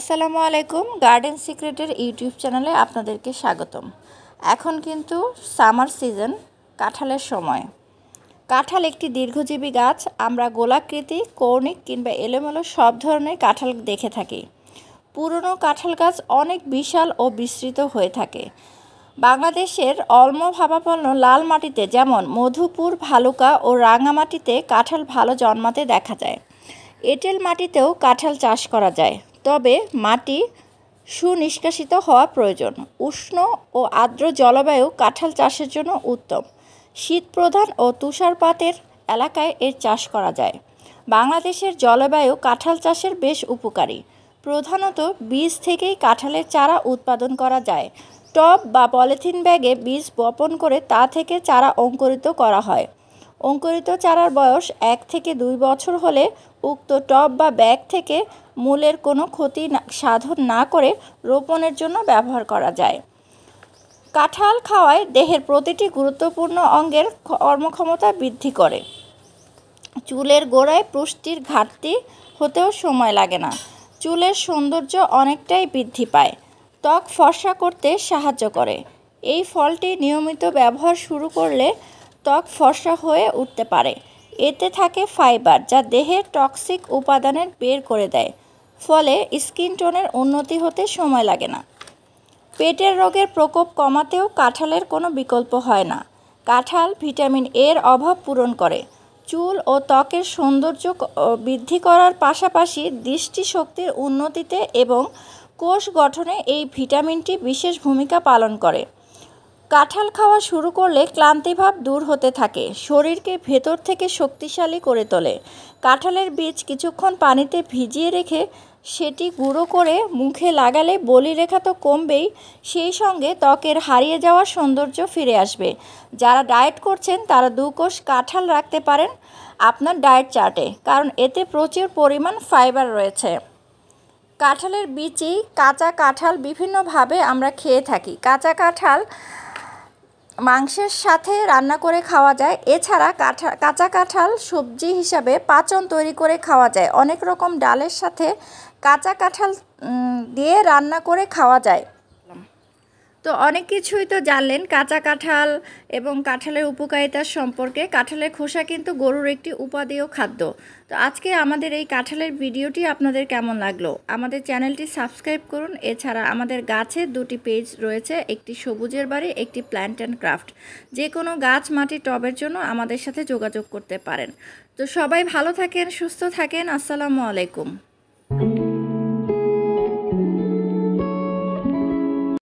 আসসালামু আলাইকুম garden সিক্রেটের YouTube চ্যানেলে আপনাদেরকে স্বাগতম এখন কিন্তু সামার সিজন কাঁঠালের সময় কাঁঠাল একটি দীর্ঘজীবী গাছ আমরা গোলাকৃতি কৌণিক কিংবা এলোমেলো সব ধরনের কাঁঠাল দেখে থাকি পুরনো কাঁঠাল গাছ অনেক বিশাল ও বিস্তৃত হয়ে থাকে বাংলাদেশের অল্ম ভাবাপন্ন লাল মাটিতে যেমন মধুপুর ভালুকা ও রাঙামাটিতে কাঁঠাল ভালো জন্মাতে দেখা যায় এঁটেল মাটিতেও কাঁঠাল চাষ করা যায় তবে মাটি সুনিষ্কাশিত হওয়া প্রয়োজন উষ্ণ ও আর্দ্র জলবায়ু কাঁঠাল চাষের জন্য উত্তম শীত প্রধান ও তুষারপাতের এলাকায় এর চাষ করা যায় বাংলাদেশের জলবায়ু কাঁঠাল চাষের বেশ উপকারী প্রধানত বীজ থেকেই কাঁঠালের চারা উৎপাদন করা যায় টব বা পলিথিন ব্যাগে বীজ বপন করে তা থেকে চারা অঙ্কুরিত করা হয় অঙ্কুরিত চারার বয়স এক থেকে দুই বছর হলে উক্ত টব বা ব্যাগ থেকে মূলের কোনো ক্ষতি সাধন না করে রোপণের জন্য ব্যবহার করা যায় কাঁঠাল খাওয়ায় দেহের প্রতিটি গুরুত্বপূর্ণ অঙ্গের কর্মক্ষমতা বৃদ্ধি করে চুলের গোড়ায় পুষ্টির ঘাটতি হতেও সময় লাগে না চুলের সৌন্দর্য অনেকটাই বৃদ্ধি পায় ত্বক ফর্সা করতে সাহায্য করে এই ফলটি নিয়মিত ব্যবহার শুরু করলে ত্বক ফর্সা হয়ে উঠতে পারে এতে থাকে ফাইবার যা দেহের টক্সিক উপাদানের বের করে দেয় ফলে স্কিন টোনের উন্নতি হতে সময় লাগে না পেটের রোগের প্রকোপ কমাতেও কাঁঠালের কোনো বিকল্প হয় না কাঁঠাল ভিটামিন এর অভাব পূরণ করে চুল ও ত্বকের সৌন্দর্য বৃদ্ধি করার পাশাপাশি দৃষ্টিশক্তির উন্নতিতে এবং কোষ গঠনে এই ভিটামিনটি বিশেষ ভূমিকা পালন করে কাঁঠাল খাওয়া শুরু করলে ক্লান্তিভাব দূর হতে থাকে শরীরকে ভেতর থেকে শক্তিশালী করে তোলে কাঁঠালের বীজ কিছুক্ষণ পানিতে ভিজিয়ে রেখে সেটি গুঁড়ো করে মুখে লাগালে বলিরেখা তো কমবেই সেই সঙ্গে ত্বকের হারিয়ে যাওয়ার সৌন্দর্য ফিরে আসবে যারা ডায়েট করছেন তারা দু কোষ কাঁঠাল রাখতে পারেন আপনার ডায়েট চার্টে কারণ এতে প্রচুর পরিমাণ ফাইবার রয়েছে কাঁঠালের বিচি কাঁচা কাঁঠাল বিভিন্নভাবে আমরা খেয়ে থাকি কাঁচা কাঁঠাল মাংসের সাথে রান্না করে খাওয়া যায় এছাড়া কাঁচা কাঁঠাল সবজি হিসাবে পাচন তৈরি করে খাওয়া যায় অনেক রকম ডালের সাথে কাঁচা কাঁঠাল দিয়ে রান্না করে খাওয়া যায় তো অনেক কিছুই তো জানলেন কাঁচা কাঁঠাল এবং কাঁঠালের উপকারিতা সম্পর্কে কাঁঠালের খোসা কিন্তু গরুর একটি উপাদেয় খাদ্য তো আজকে আমাদের এই কাঁঠালের ভিডিওটি আপনাদের কেমন লাগলো আমাদের চ্যানেলটি সাবস্ক্রাইব করুন এছাড়া আমাদের গাছের দুটি পেজ রয়েছে একটি সবুজের বাড়ি একটি প্ল্যান্ট অ্যান্ড ক্রাফট যে কোনো গাছ মাটি টবের জন্য আমাদের সাথে যোগাযোগ করতে পারেন তো সবাই ভালো থাকেন সুস্থ থাকেন আসসালামু আলাইকুম